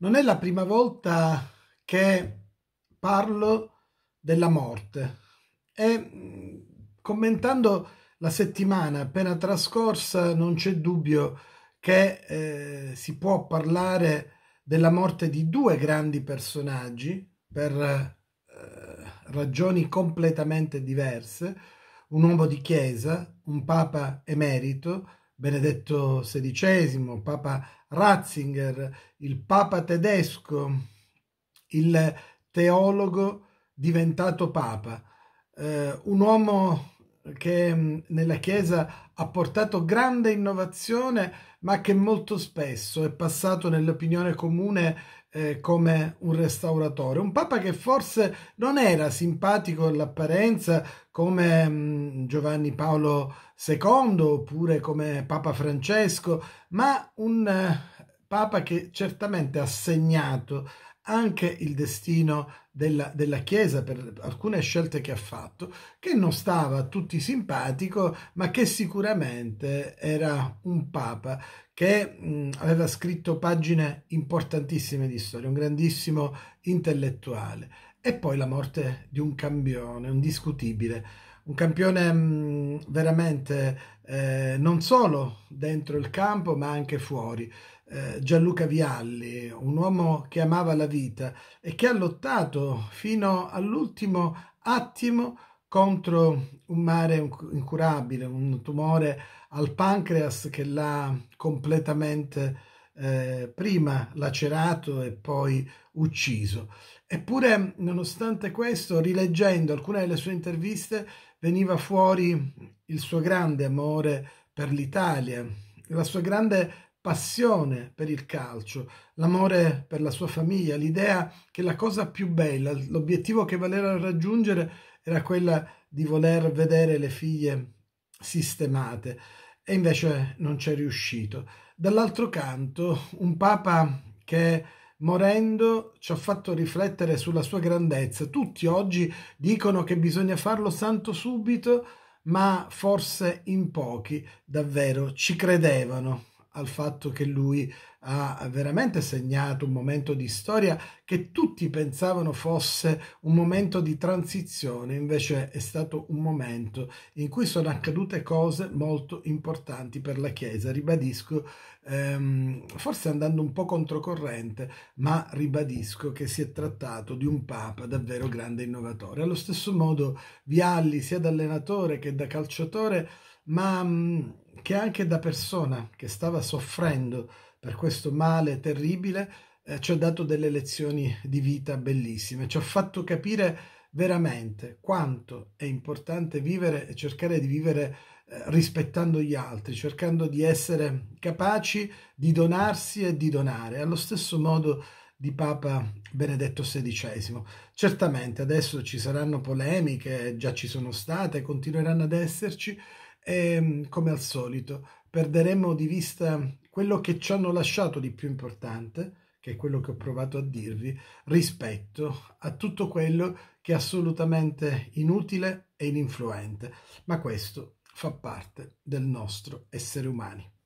Non è la prima volta che parlo della morte e mm, commentando la settimana appena trascorsa non c'è dubbio che eh, si può parlare della morte di due grandi personaggi per eh, ragioni completamente diverse, un uomo di chiesa, un papa emerito Benedetto XVI, Papa Ratzinger, il Papa tedesco, il teologo diventato Papa, eh, un uomo che mm, nella Chiesa ha portato grande innovazione, ma che molto spesso è passato nell'opinione comune eh, come un restauratore. Un papa che forse non era simpatico all'apparenza come mh, mm, Giovanni Paolo II oppure come Papa Francesco, ma un eh, papa che certamente ha segnato anche il destino della, della, Chiesa per alcune scelte che ha fatto, che non stava a tutti simpatico, ma che sicuramente era un Papa che mh, aveva scritto pagine importantissime di storia, un grandissimo intellettuale. E poi la morte di un campione, un discutibile, un campione mh, mm, veramente eh, non solo dentro il campo ma anche fuori. Eh, Gianluca Vialli, un uomo che amava la vita e che ha lottato fino all'ultimo attimo contro un mare incurabile, un tumore al pancreas che l'ha completamente eh, prima lacerato e poi ucciso. Eppure, nonostante questo, rileggendo alcune delle sue interviste, veniva fuori il suo grande amore per l'Italia, la sua grande passione per il calcio, l'amore per la sua famiglia, l'idea che la cosa più bella, l'obiettivo che voleva raggiungere era quella di voler vedere le figlie sistemate e invece non c'è riuscito. Dall'altro canto, un papa che morendo ci ha fatto riflettere sulla sua grandezza. Tutti oggi dicono che bisogna farlo santo subito, ma forse in pochi davvero ci credevano al fatto che lui ha veramente segnato un momento di storia che tutti pensavano fosse un momento di transizione, invece è stato un momento in cui sono accadute cose molto importanti per la Chiesa, ribadisco, ehm, forse andando un po' controcorrente, ma ribadisco che si è trattato di un Papa davvero grande innovatore. Allo stesso modo Vialli, sia da allenatore che da calciatore, ma... Mh, che anche da persona che stava soffrendo per questo male terribile eh, ci ha dato delle lezioni di vita bellissime, ci ha fatto capire veramente quanto è importante vivere e cercare di vivere eh, rispettando gli altri, cercando di essere capaci di donarsi e di donare, allo stesso modo di Papa Benedetto XVI. Certamente adesso ci saranno polemiche, già ci sono state, continueranno ad esserci, e, ehm, come al solito, perderemo di vista quello che ci hanno lasciato di più importante, che è quello che ho provato a dirvi, rispetto a tutto quello che è assolutamente inutile e ininfluente. Ma questo fa parte del nostro essere umani.